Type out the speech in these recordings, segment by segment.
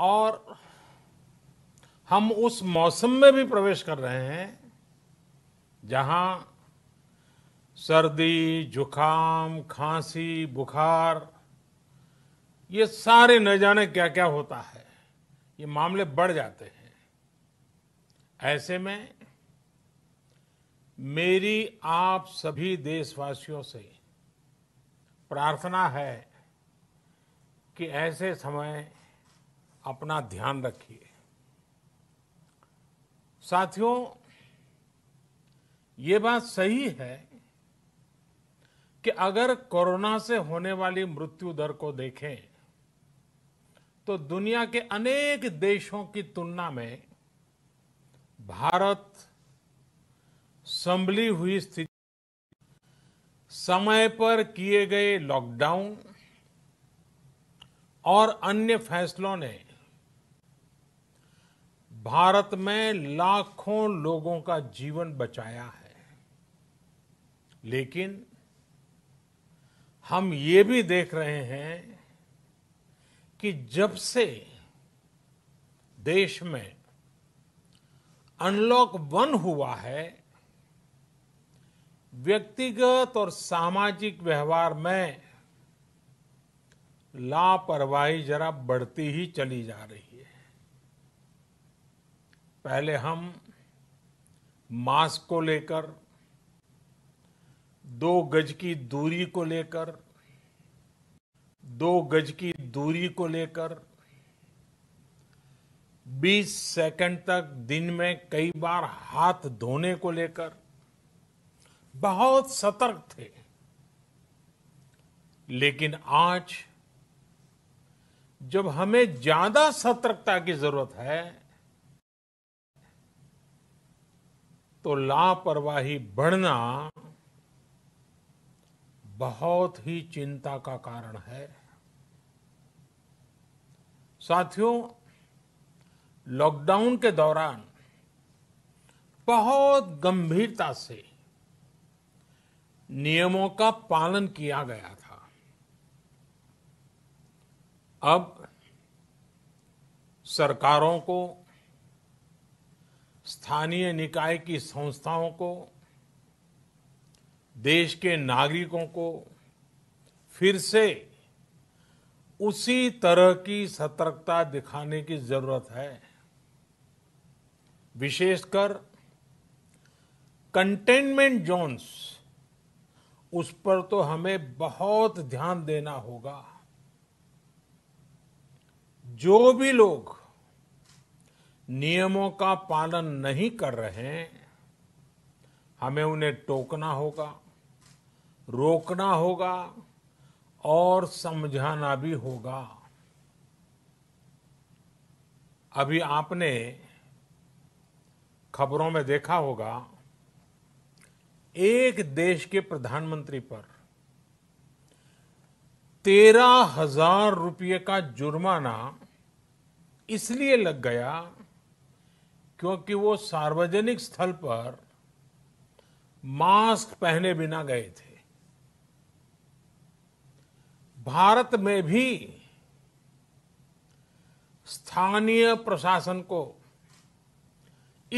और हम उस मौसम में भी प्रवेश कर रहे हैं जहां सर्दी जुखाम खांसी बुखार ये सारे न जाने क्या क्या होता है ये मामले बढ़ जाते हैं ऐसे में मेरी आप सभी देशवासियों से प्रार्थना है कि ऐसे समय अपना ध्यान रखिए साथियों ये बात सही है कि अगर कोरोना से होने वाली मृत्यु दर को देखें तो दुनिया के अनेक देशों की तुलना में भारत संभली हुई स्थिति समय पर किए गए लॉकडाउन और अन्य फैसलों ने भारत में लाखों लोगों का जीवन बचाया है लेकिन हम ये भी देख रहे हैं कि जब से देश में अनलॉक वन हुआ है व्यक्तिगत और सामाजिक व्यवहार में लापरवाही जरा बढ़ती ही चली जा रही है पहले हम मास्क को लेकर दो गज की दूरी को लेकर दो गज की दूरी को लेकर 20 सेकंड तक दिन में कई बार हाथ धोने को लेकर बहुत सतर्क थे लेकिन आज जब हमें ज्यादा सतर्कता की जरूरत है तो लापरवाही बढ़ना बहुत ही चिंता का कारण है साथियों लॉकडाउन के दौरान बहुत गंभीरता से नियमों का पालन किया गया था अब सरकारों को स्थानीय निकाय की संस्थाओं को देश के नागरिकों को फिर से उसी तरह की सतर्कता दिखाने की जरूरत है विशेषकर कंटेनमेंट जोन्स उस पर तो हमें बहुत ध्यान देना होगा जो भी लोग नियमों का पालन नहीं कर रहे हैं हमें उन्हें टोकना होगा रोकना होगा और समझाना भी होगा अभी आपने खबरों में देखा होगा एक देश के प्रधानमंत्री पर तेरह हजार रुपये का जुर्माना इसलिए लग गया क्योंकि वो सार्वजनिक स्थल पर मास्क पहने बिना गए थे भारत में भी स्थानीय प्रशासन को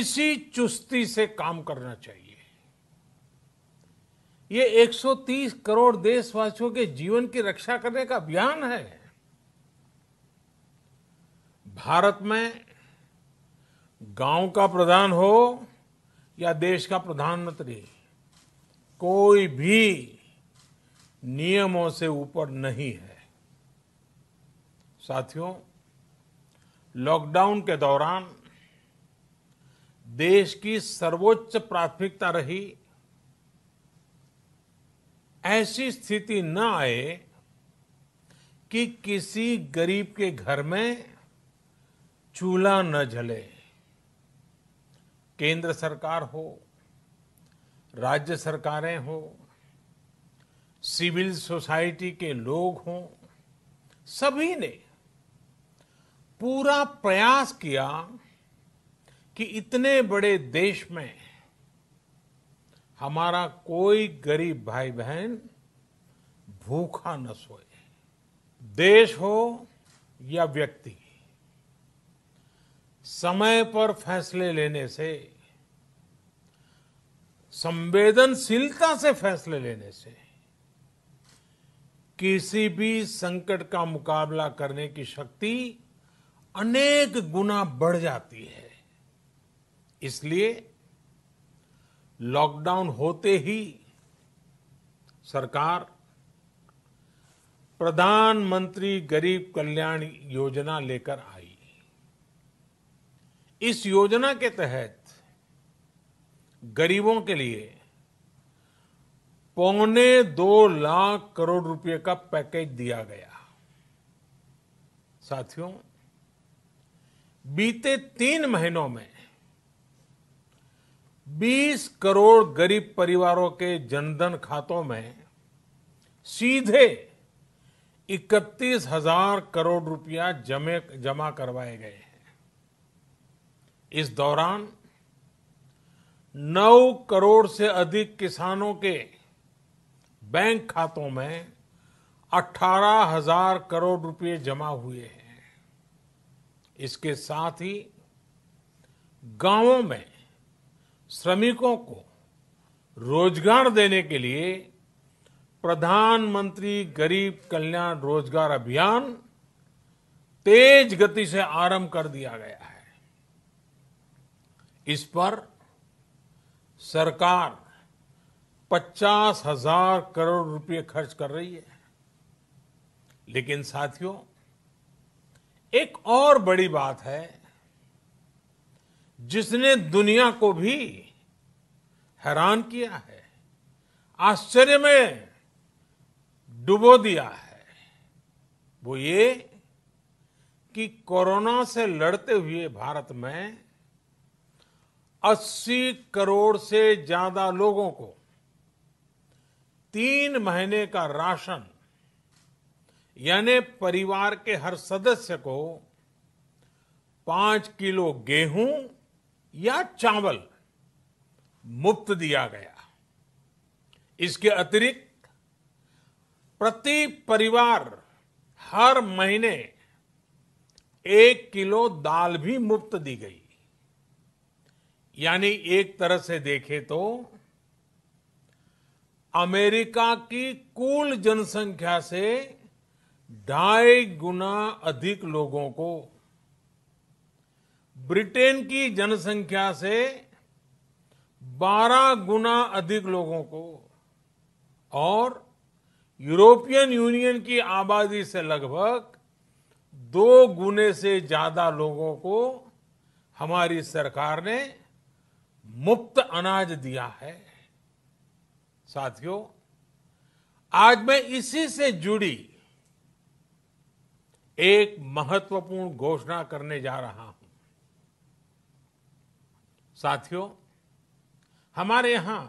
इसी चुस्ती से काम करना चाहिए ये 130 करोड़ देशवासियों के जीवन की रक्षा करने का अभियान है भारत में गांव का प्रधान हो या देश का प्रधानमंत्री कोई भी नियमों से ऊपर नहीं है साथियों लॉकडाउन के दौरान देश की सर्वोच्च प्राथमिकता रही ऐसी स्थिति न आए कि किसी गरीब के घर में चूल्हा न जले केंद्र सरकार हो राज्य सरकारें हो सिविल सोसाइटी के लोग हों सभी ने पूरा प्रयास किया कि इतने बड़े देश में हमारा कोई गरीब भाई बहन भूखा न सोए देश हो या व्यक्ति समय पर फैसले लेने से संवेदनशीलता से फैसले लेने से किसी भी संकट का मुकाबला करने की शक्ति अनेक गुना बढ़ जाती है इसलिए लॉकडाउन होते ही सरकार प्रधानमंत्री गरीब कल्याण योजना लेकर आई इस योजना के तहत गरीबों के लिए पौने दो लाख करोड़ रुपए का पैकेज दिया गया साथियों बीते तीन महीनों में 20 करोड़ गरीब परिवारों के जनधन खातों में सीधे इकतीस हजार करोड़ रुपया जमे जमा करवाए गए हैं इस दौरान नौ करोड़ से अधिक किसानों के बैंक खातों में अठारह हजार करोड़ रुपए जमा हुए हैं इसके साथ ही गांवों में श्रमिकों को रोजगार देने के लिए प्रधानमंत्री गरीब कल्याण रोजगार अभियान तेज गति से आरंभ कर दिया गया है इस पर सरकार पचास हजार करोड़ रुपए खर्च कर रही है लेकिन साथियों एक और बड़ी बात है जिसने दुनिया को भी हैरान किया है आश्चर्य में डुबो दिया है वो ये कि कोरोना से लड़ते हुए भारत में 80 करोड़ से ज्यादा लोगों को तीन महीने का राशन यानी परिवार के हर सदस्य को पांच किलो गेहूं या चावल मुफ्त दिया गया इसके अतिरिक्त प्रति परिवार हर महीने एक किलो दाल भी मुफ्त दी गई यानी एक तरह से देखें तो अमेरिका की कुल जनसंख्या से ढाई गुना अधिक लोगों को ब्रिटेन की जनसंख्या से 12 गुना अधिक लोगों को और यूरोपियन यूनियन की आबादी से लगभग दो गुने से ज्यादा लोगों को हमारी सरकार ने मुफ्त अनाज दिया है साथियों आज मैं इसी से जुड़ी एक महत्वपूर्ण घोषणा करने जा रहा हूं साथियों हमारे यहां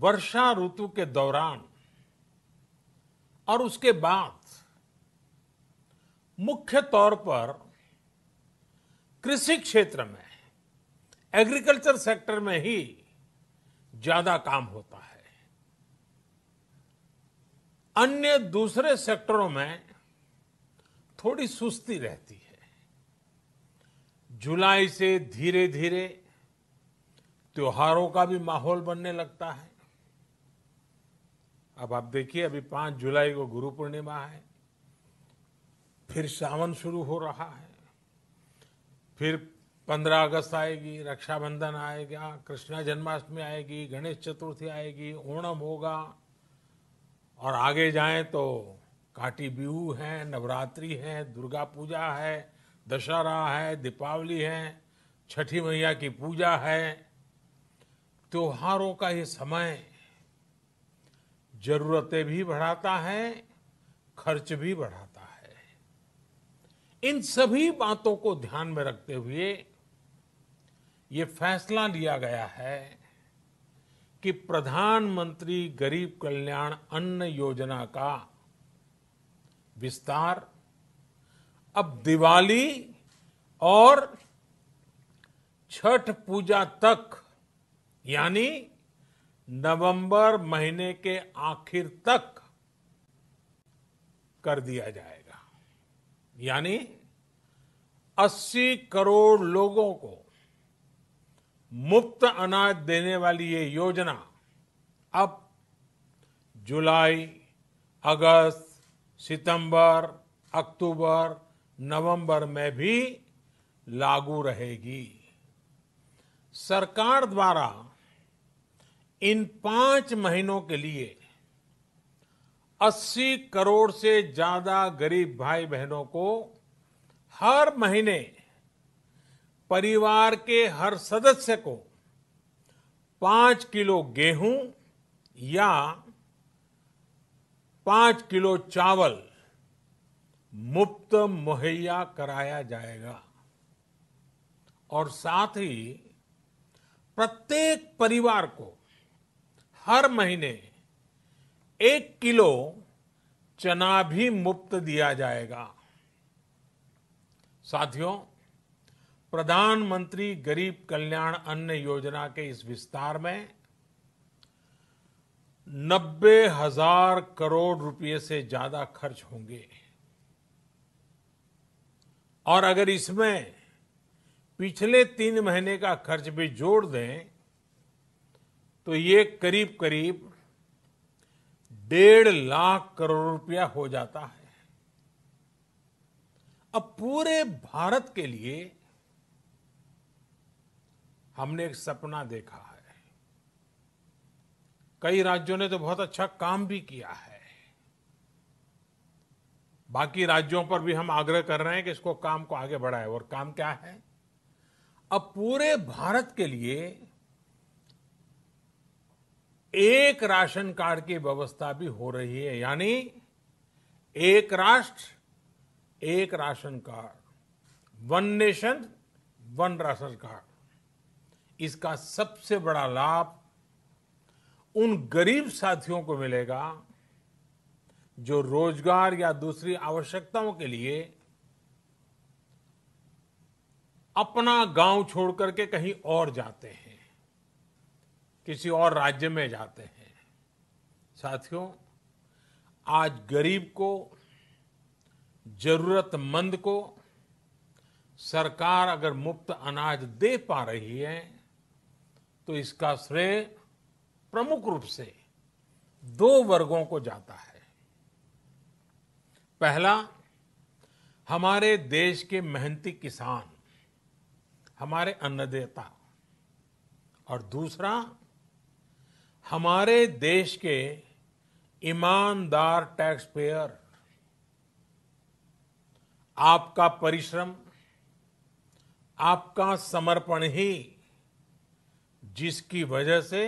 वर्षा ऋतु के दौरान और उसके बाद मुख्य तौर पर कृषि क्षेत्र में एग्रीकल्चर सेक्टर में ही ज्यादा काम होता है अन्य दूसरे सेक्टरों में थोड़ी सुस्ती रहती है जुलाई से धीरे धीरे त्योहारों का भी माहौल बनने लगता है अब आप देखिए अभी पांच जुलाई को गुरु पूर्णिमा है फिर सावन शुरू हो रहा है फिर पंद्रह अगस्त आएगी रक्षाबंधन आएगा कृष्णा जन्माष्टमी आएगी गणेश चतुर्थी आएगी ओणम होगा और आगे जाएं तो काटी बिहू है नवरात्रि है दुर्गा पूजा है दशहरा है दीपावली है छठी मैया की पूजा है त्योहारों का ये समय जरूरतें भी बढ़ाता है खर्च भी बढ़ाता है इन सभी बातों को ध्यान में रखते हुए ये फैसला लिया गया है कि प्रधानमंत्री गरीब कल्याण अन्न योजना का विस्तार अब दिवाली और छठ पूजा तक यानी नवंबर महीने के आखिर तक कर दिया जाएगा यानी 80 करोड़ लोगों को मुफ्त अनाज देने वाली ये योजना अब जुलाई अगस्त सितंबर अक्टूबर नवंबर में भी लागू रहेगी सरकार द्वारा इन पांच महीनों के लिए 80 करोड़ से ज्यादा गरीब भाई बहनों को हर महीने परिवार के हर सदस्य को पांच किलो गेहूं या पांच किलो चावल मुफ्त मुहैया कराया जाएगा और साथ ही प्रत्येक परिवार को हर महीने एक किलो चना भी मुफ्त दिया जाएगा साथियों प्रधानमंत्री गरीब कल्याण अन्न योजना के इस विस्तार में नब्बे हजार करोड़ रुपए से ज्यादा खर्च होंगे और अगर इसमें पिछले तीन महीने का खर्च भी जोड़ दें तो ये करीब करीब डेढ़ लाख करोड़ रुपया हो जाता है अब पूरे भारत के लिए हमने एक सपना देखा है कई राज्यों ने तो बहुत अच्छा काम भी किया है बाकी राज्यों पर भी हम आग्रह कर रहे हैं कि इसको काम को आगे बढ़ाए और काम क्या है अब पूरे भारत के लिए एक राशन कार्ड की व्यवस्था भी हो रही है यानी एक राष्ट्र एक राशन card one nation one ration card इसका सबसे बड़ा लाभ उन गरीब साथियों को मिलेगा जो रोजगार या दूसरी आवश्यकताओं के लिए अपना गांव छोड़ करके कहीं और जाते हैं किसी और राज्य में जाते हैं साथियों आज गरीब को जरूरतमंद को सरकार अगर मुफ्त अनाज दे पा रही है तो इसका श्रेय प्रमुख रूप से दो वर्गों को जाता है पहला हमारे देश के मेहनती किसान हमारे अन्नदाता और दूसरा हमारे देश के ईमानदार टैक्स पेयर आपका परिश्रम आपका समर्पण ही जिसकी वजह से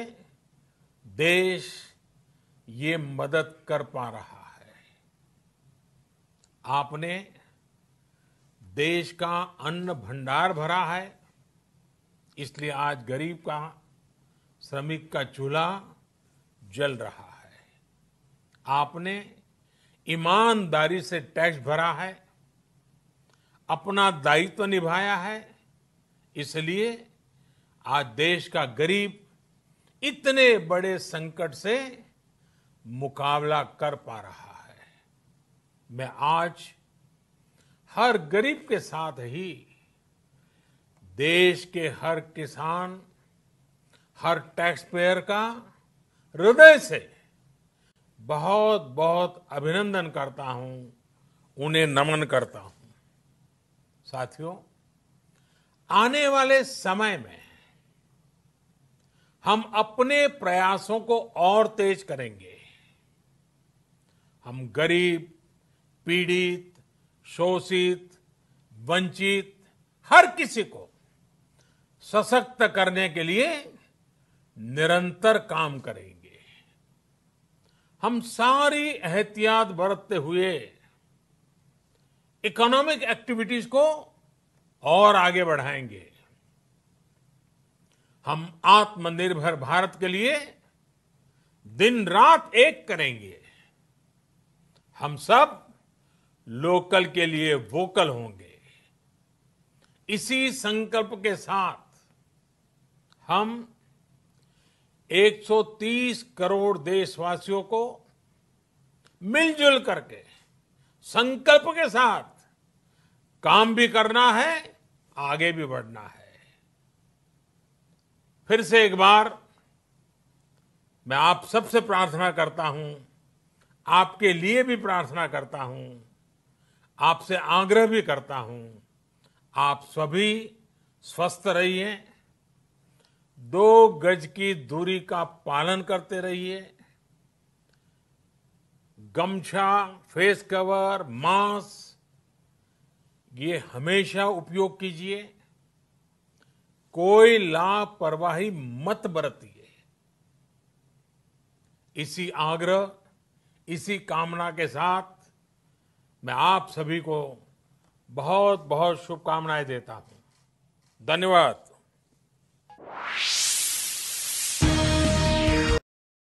देश ये मदद कर पा रहा है आपने देश का अन्न भंडार भरा है इसलिए आज गरीब का श्रमिक का चूल्हा जल रहा है आपने ईमानदारी से टैक्स भरा है अपना दायित्व निभाया है इसलिए आज देश का गरीब इतने बड़े संकट से मुकाबला कर पा रहा है मैं आज हर गरीब के साथ ही देश के हर किसान हर टैक्स पेयर का हृदय से बहुत बहुत अभिनंदन करता हूं उन्हें नमन करता हूं साथियों आने वाले समय में हम अपने प्रयासों को और तेज करेंगे हम गरीब पीड़ित शोषित वंचित हर किसी को सशक्त करने के लिए निरंतर काम करेंगे हम सारी एहतियात बरतते हुए इकोनॉमिक एक्टिविटीज को और आगे बढ़ाएंगे हम आत्मनिर्भर भारत के लिए दिन रात एक करेंगे हम सब लोकल के लिए वोकल होंगे इसी संकल्प के साथ हम 130 करोड़ देशवासियों को मिलजुल करके संकल्प के साथ काम भी करना है आगे भी बढ़ना है फिर से एक बार मैं आप सबसे प्रार्थना करता हूं आपके लिए भी प्रार्थना करता हूं आपसे आग्रह भी करता हूं आप सभी स्वस्थ रहिए दो गज की दूरी का पालन करते रहिए गमछा फेस कवर मास्क ये हमेशा उपयोग कीजिए कोई लापरवाही मत बरतिए इसी आग्रह इसी कामना के साथ मैं आप सभी को बहुत बहुत शुभकामनाएं देता हूं धन्यवाद